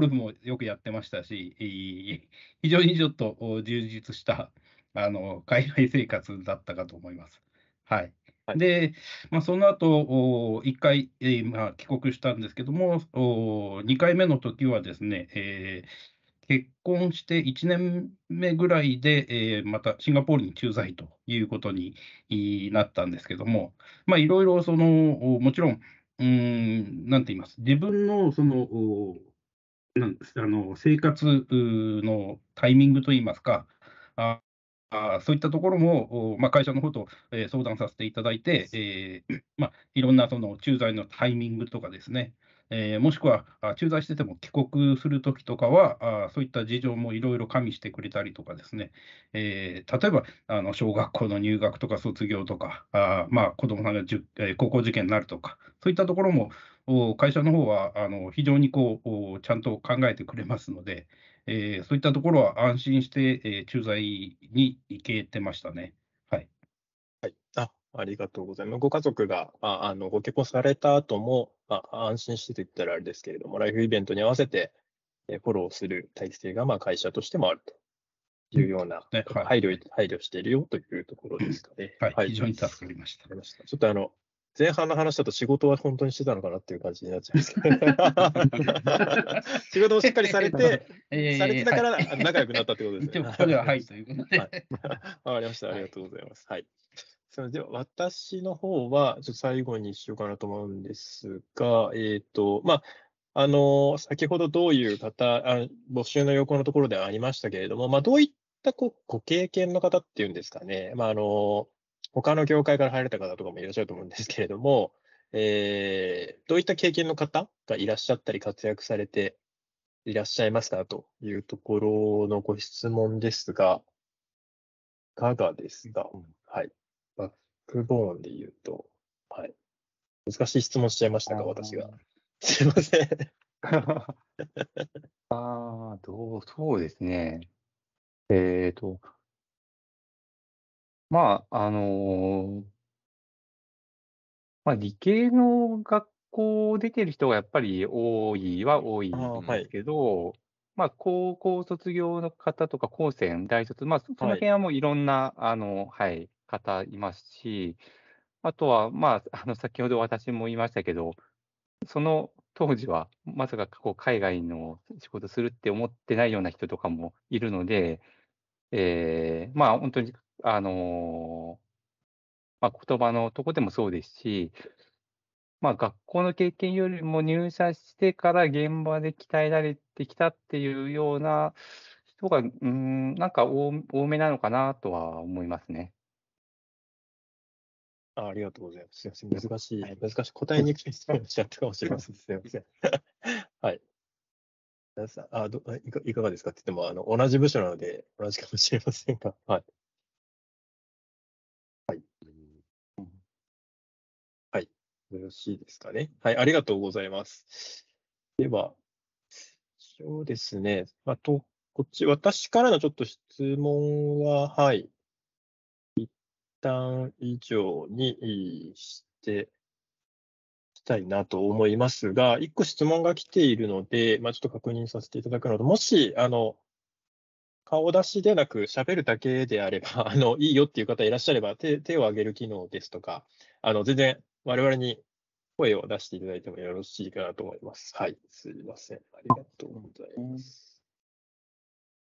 ルフもよくやってましたし、非常にちょっと充実したあの海外生活だったかと思います。はいで、まあ、その後1回、えーまあ、帰国したんですけども、2回目の時はですね、えー結婚して1年目ぐらいで、えー、またシンガポールに駐在ということになったんですけども、いろいろその、もちろん、うん、なんて言います、自分のそのなんあの生活のタイミングといいますか、ああそういったところも、まあ、会社の方と、相談させていただいて、えーまあ、いろんなその駐在のタイミングとかですね、えー、もしくは駐在してても帰国するときとかはあ、そういった事情もいろいろ加味してくれたりとかですね、えー、例えばあの小学校の入学とか卒業とか、あまあ、子どもさんがえー、高校受験になるとか、そういったところも会社の方はあの非常にこうちゃんと考えてくれますので、えー、そういったところは安心して、えー、駐在に行けてましたね。ありがとうございます。ご家族が、まあ、あのご結婚された後も、まあ、安心してと言ったらあれですけれども、ライフイベントに合わせて、えフォローする体制が、まあ、会社としてもあるというような、ねはい、配慮配慮しているよというところですかね。はい、はい、非常に助かりました。ちょっとあの前半の話だと仕事は本当にしてたのかなっていう感じになっちゃいますけど 仕事をしっかりされて、されてたから仲良くなったってことですね。一応、ここでははいということで。わ、はい、かりました。ありがとうございます。はいすみません。私の方は、ちょっと最後にしようかなと思うんですが、えっ、ー、と、まあ、あの、先ほどどういう方、あ募集の横のところでありましたけれども、まあ、どういったご経験の方っていうんですかね、まあ、あの、他の業界から入れた方とかもいらっしゃると思うんですけれども、えー、どういった経験の方がいらっしゃったり活躍されていらっしゃいますかというところのご質問ですが、いかがですか、うん、はい。バックボーンで言うと、はい。難しい質問しちゃいましたか、私が。すいません。ああ、どう、そうですね。えっ、ー、と、まあ、あのー、まあ、理系の学校出てる人がやっぱり多いは多いんですけど、はい、まあ、高校卒業の方とか、高専、大卒、まあ、その辺はもういろんな、はい、あの、はい、方いますし、あとは、まあ、あの先ほど私も言いましたけど、その当時はまさかこう海外の仕事するって思ってないような人とかもいるので、えー、まあ本当に、あのまあ、言葉のとこでもそうですし、まあ、学校の経験よりも入社してから現場で鍛えられてきたっていうような人が、うん、なんか多めなのかなとは思いますね。あありがとうございます。すみません。難しい、はい、難しい。答えにくい質問しちゃったかもしれません。すみません。はい。あどいかいかがですかって言ってもあの、同じ部署なので同じかもしれませんが。はい。はい。はい。よろしいですかね。はい。ありがとうございます。では、そうですね。まあ、とこっち、私からのちょっと質問は、はい。旦以上にしてしたいなと思いますが、1個質問が来ているので、まあ、ちょっと確認させていただくのと、もし、あの、顔出しでなく喋るだけであれば、あの、いいよっていう方いらっしゃれば、手手を挙げる機能ですとか、あの、全然我々に声を出していただいてもよろしいかなと思います。はい、すいません。ありがとうございます。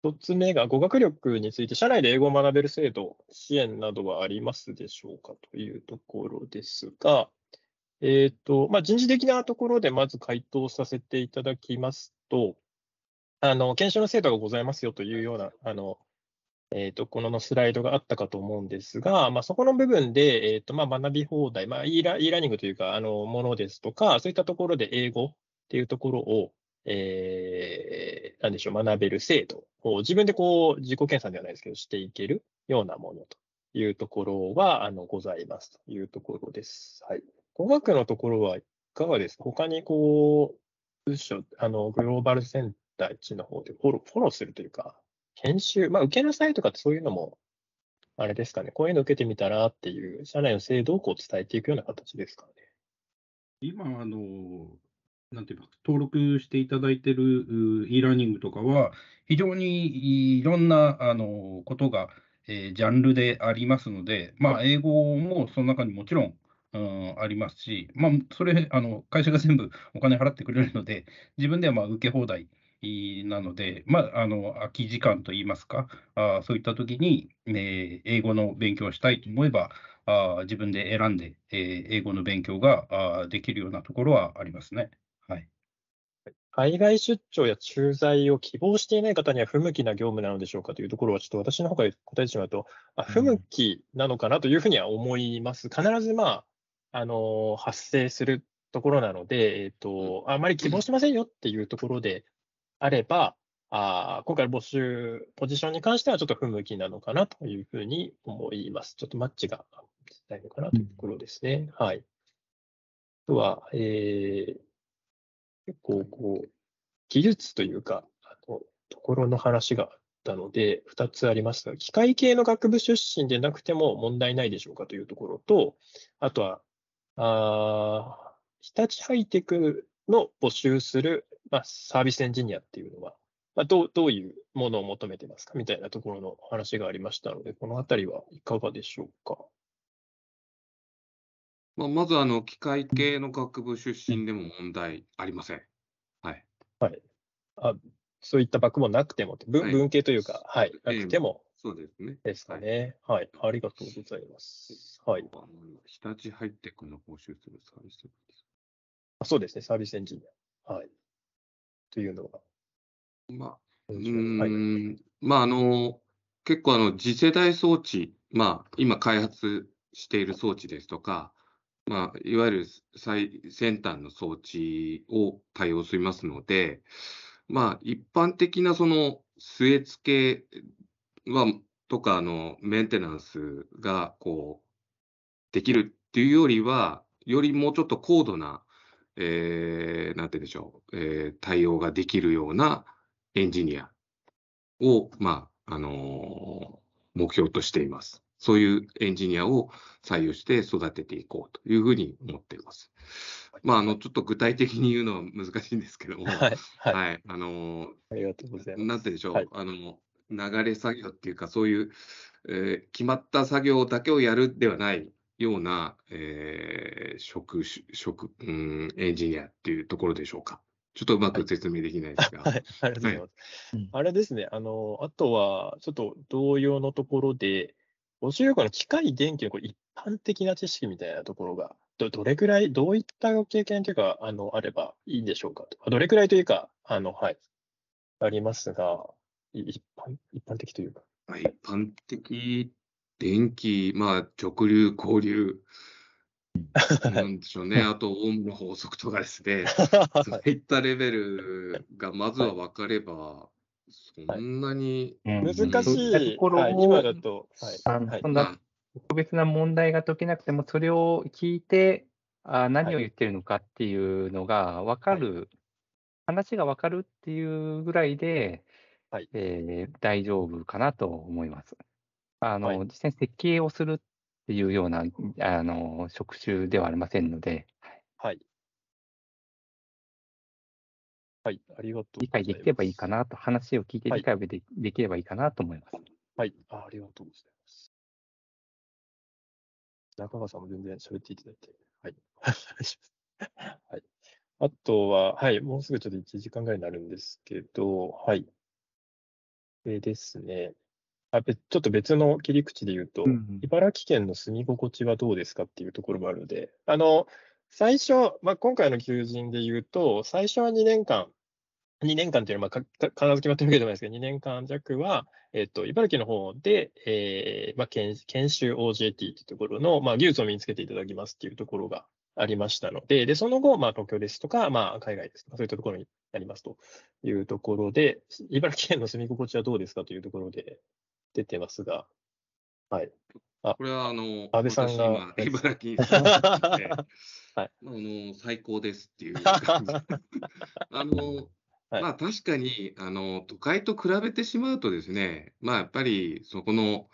一つ目が語学力について、社内で英語を学べる制度、支援などはありますでしょうかというところですが、えーとまあ、人事的なところでまず回答させていただきますと、あの研修の制度がございますよというような、あのえーと、このスライドがあったかと思うんですが、まあ、そこの部分で、えーとまあ、学び放題、まあ、e ラ、e ラーニングというか、あのものですとか、そういったところで英語っていうところを、えー、なんでしょう、学べる制度こう自分でこう自己検査ではないですけど、していけるようなものというところは、あの、ございますというところです。はい。語学のところはいかがですか他にこう、部あの、グローバルセンター1の方でフォローフォローするというか、研修、まあ、受けなさいとかってそういうのも、あれですかね、こういうの受けてみたらっていう、社内の制度をこう伝えていくような形ですかね。今、あの、なんていうか、登録していただいている e ラーニングとかは、非常にいろんなあのことが、えー、ジャンルでありますので、まあ、英語もその中にもちろん、うん、ありますし、まあ、それあの、会社が全部お金払ってくれるので、自分ではまあ受け放題。なので、まあ、あの空き時間といいますか、あそういった時に、え英語の勉強をしたいと思えば、あ自分で選んで、えー、英語の勉強があできるようなところはありますね。はい。海外出張や駐在を希望していない方には不向きな業務なのでしょうかというところは、ちょっと私の方から答えてしまうと、あ不向きなのかなというふうには思います。必ず、まあ、あの発生するところなので、えっ、ー、と、あまり希望してませんよっていうところであれば、あ今回募集、ポジションに関してはちょっと不向きなのかなというふうに思います。ちょっとマッチがないのかなというところですね。はい。あとは、えー、結構こう、技術というか、あのところの話があったので、2つありますが、機械系の学部出身でなくても問題ないでしょうかというところと、あとは、あ日立ハイテクの募集する、まあ、サービスエンジニアっていうのは、まあ、どうどういうものを求めてますかみたいなところの話がありましたので、このあたりはいかがでしょうか。まあ、まずあの機械系の学部出身でも問題ありません。はい。はい、あそういった学部もなくても文、はい、系というか、はい、なくても、そうですね。ですかね、はい。はい。ありがとうございます。はい。日立入ってくの報酬するサービスエンジニあそうですね、サービスエンジニア。はい。というのが。まあ、うん、はい、まあ、あの、結構あの、次世代装置、まあ、今開発している装置ですとか、まあ、いわゆる最先端の装置を対応しますので、まあ、一般的なその据え付けはとかのメンテナンスがこうできるっていうよりは、よりもうちょっと高度な、えー、なんて言うんでしょう、えー、対応ができるようなエンジニアを、まあ、あのー、目標としています。そういうエンジニアを採用して育てていこうというふうに思っています。まあ、あのちょっと具体的に言うのは難しいんですけども、はい、はい、はい、あのありがとうございます。なんてでしょう、はい、あの流れ作業っていうか、そういう、えー、決まった作業だけをやるではないような、えー、職職、うん、エンジニアっていうところでしょうか。ちょっとうまく説明できないですが。はい、ありがとうございます。はい、あれですね、あの、あとは、ちょっと同様のところで、50から機械電気のこれ一般的な知識みたいなところが、どどれくらい、どういった経験というか、あの、あればいいんでしょうかとか、どれくらいというか、あの、はい、ありますが、一般一般的というか。一般的、電気、まあ、直流、交流、なんでしょうね、あと、オウの法則とかですね、そういったレベルがまずは分かれば、んなに、難しいところを、はい、今だと、はい、そんな特別な問題が解けなくても、それを聞いて、あ何を言ってるのかっていうのが分かる、話が分かるっていうぐらいで、はいえー、大丈夫かなと思います。あの、実際に設計をするっていうようなあの職種ではありませんので。はい、はい、ありがとう理解できればいいかなと、話を聞いて理解で,、できればいいかなと思います。はい、あありがとうございます。中川さんも全然喋っていただいて。はい。はい、あとは、はい、もうすぐちょっと1時間ぐらいになるんですけど、はい。でですね、あちょっと別の切り口で言うと、うんうん、茨城県の住み心地はどうですかっていうところもあるので、あの、最初、まあ、今回の求人で言うと、最初は2年間、2年間というのは、まあ、必ず決まってるわけでもないですけど、2年間弱は、えっと、茨城の方で、えーまあ、研研修 OJT というところの、まあ、技術を身につけていただきますっていうところがありましたので、で、その後、まあ、東京ですとか、まあ、海外ですとか、そういったところになりますというところで、茨城県の住み心地はどうですかというところで出てますが、はい。あこれは、あの、安倍さんが。茨城に住んで、はい、あの、最高ですっていう感じ。あの、まあ確かに、あの、都会と比べてしまうとですね、まあやっぱりそこの、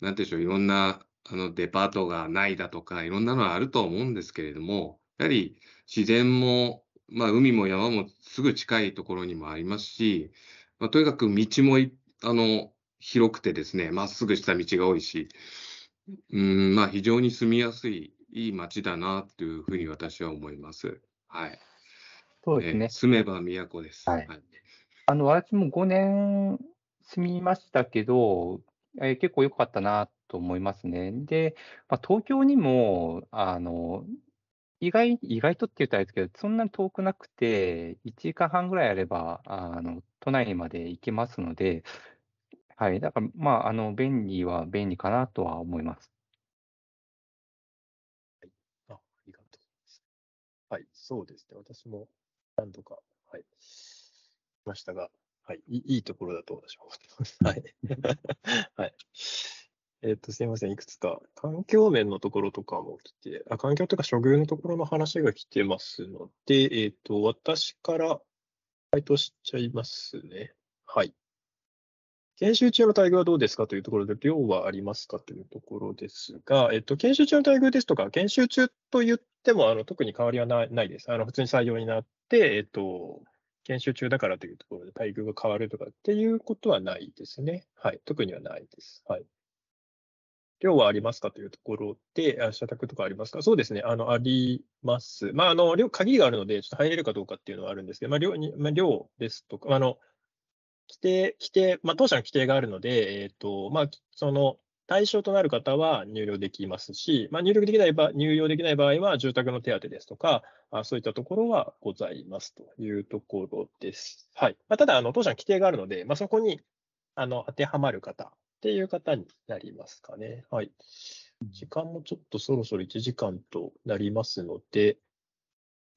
なんていうんでしょう、いろんな、あの、デパートがないだとか、いろんなのはあると思うんですけれども、やはり自然も、まあ海も山もすぐ近いところにもありますし、まあ、とにかく道もあの、広くてですね、まっすぐした道が多いし、うん、まあ非常に住みやすい、いい街だな、というふうに私は思います。はい。そうですね。住めば都です。はい。あの、私も5年住みましたけど、えー、結構良かったなと思いますね。で、まあ、東京にも、あの、意外、意外とって言ったらあれですけど、そんなに遠くなくて、1時間半ぐらいあれば、あの、都内まで行けますので、はい。だから、まあ、あの、便利は便利かなとは思います。はい、あありがとうございます。はい、そうですね。私も何とか、はい、ましたが、はい、いいいところだと私は思ってます。はい。はい。えっ、と、すいません、いくつか、環境面のところとかも来て、あ環境とか処遇のところの話が来てますので、えっ、ー、と、私から回答しちゃいますね。はい。研修中の待遇はどうですかというところで、量はありますかというところですが、えっと、研修中の待遇ですとか、研修中と言っても、あの特に変わりはないないです。あの普通に採用になっ、えっと、研修中だからというところで待遇が変わるとかっていうことはないですね。はい。特にはないです。はい。量はありますかというところで、あ社宅とかありますかそうですね。あの、あります。まあ、あの、量、鍵があるので、ちょっと入れるかどうかっていうのはあるんですけど、まあ、量に、まあ、量ですとか、あの、規定、規定、まあ、当社の規定があるので、えっ、ー、と、まあ、その、対象となる方は入力できますし、まあ、入力できない場入用できない場合は住宅の手当ですとか、あそういったところはございますというところです。はい。まあ、ただ、あの、当社の規定があるので、まあ、そこに、あの、当てはまる方っていう方になりますかね。はい。時間もちょっとそろそろ1時間となりますので、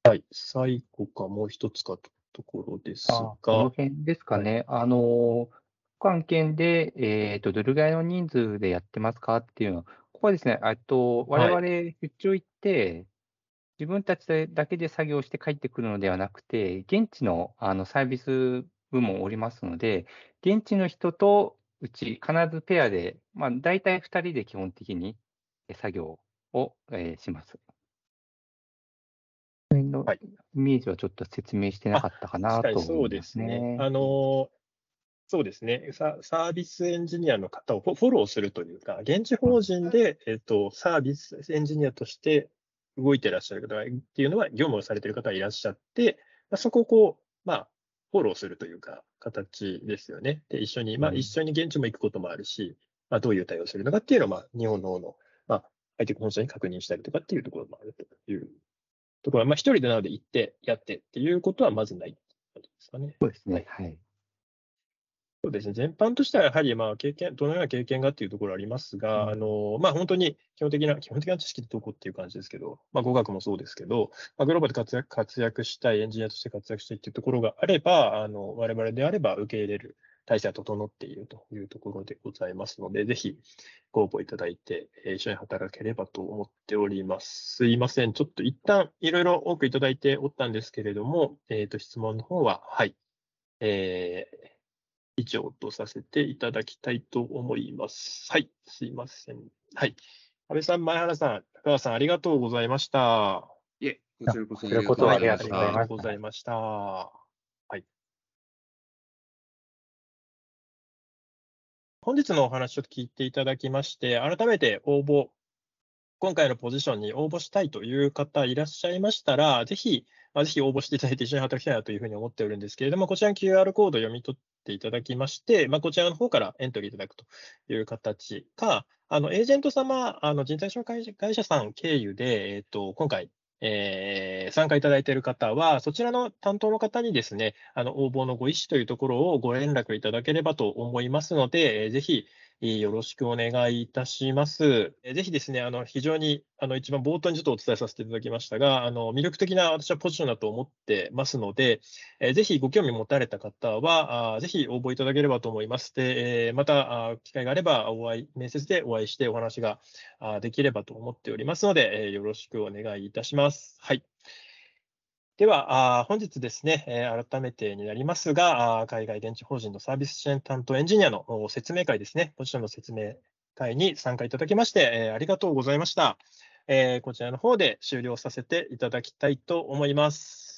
はい。最後かもう一つかというところですが。この辺ですかね。あのー関係で、えっ、ー、と、どれぐらいの人数でやってますかっていうの、ここはですね、あと、我々出張行って、はい、自分たちだけで作業して帰ってくるのではなくて、現地のあのサービス部門おりますので、現地の人とうち、必ずペアで、まあ、大体2人で基本的に作業を、えー、します。のイメージはちょっと説明してなかったかなと、ねはい、そうですね。あのそうですねサ。サービスエンジニアの方をフォローするというか、現地法人で、えっ、ー、と、サービスエンジニアとして動いてらっしゃる方がっていうのは、業務をされている方がいらっしゃって、まあ、そこをこう、まあ、フォローするというか、形ですよね。で、一緒に、まあ、一緒に現地も行くこともあるし、まあ、どういう対応するのかっていうのは、まあ、日本のの、まあ、相手本社に確認したりとかっていうところもあるというところは、まあ、一人でなので行って、やってっていうことはまずないってことですかね。そうですね。はい。そうですね、全般としてはやはり、まあ、経験、どのような経験がっていうところありますが、うん、あのまあ、本当に基本的な、基本的な知識ってどこっていう感じですけど、まあ、語学もそうですけど、まあ、グローバルで活躍活躍したい、エンジニアとして活躍したいっていうところがあれば、あの我々であれば受け入れる体制は整っているというところでございますので、ぜひご応募いただいて、一緒に働ければと思っております。すいません。ちょっと一旦いろいろ多くいただいておったんですけれども、えっ、ー、と、質問の方は、はい。えー、以上とさせていただきたいと思います。はい、すいません。はい。安倍さん、前原さん、高橋さん、ありがとうございました。いえ、こちらこそありがとうございました。はい。本日のお話を聞いていただきまして、改めて応募今回のポジションに応募したいという方いらっしゃいましたら、ぜひまあ、ぜひ応募していただいて一緒に働きたいなというふうに思っておるんですけれども、こちらの QR コードを読み取っていただきまして、まあ、こちらの方からエントリーいただくという形か、あのエージェント様、あの人材紹介会社さん経由で、えっ、ー、と今回、えー、参加いただいている方は、そちらの担当の方にですね、あの応募のご意思というところをご連絡いただければと思いますので、えー、ぜひ、よろしくお願いいたします。ぜひですね、あの非常にあの一番冒頭にちょっとお伝えさせていただきましたが、あの魅力的な私はポジションだと思ってますので、えぜひご興味持たれた方はあ、ぜひ応募いただければと思います。でえまたあ、機会があればお会い、面接でお会いしてお話ができればと思っておりますので、えよろしくお願いいたします。はい。では、本日ですね、改めてになりますが、海外現地法人のサービス支援担当エンジニアの説明会ですね、こちらの説明会に参加いただきまして、ありがとうございました。こちらの方で終了させていただきたいと思います。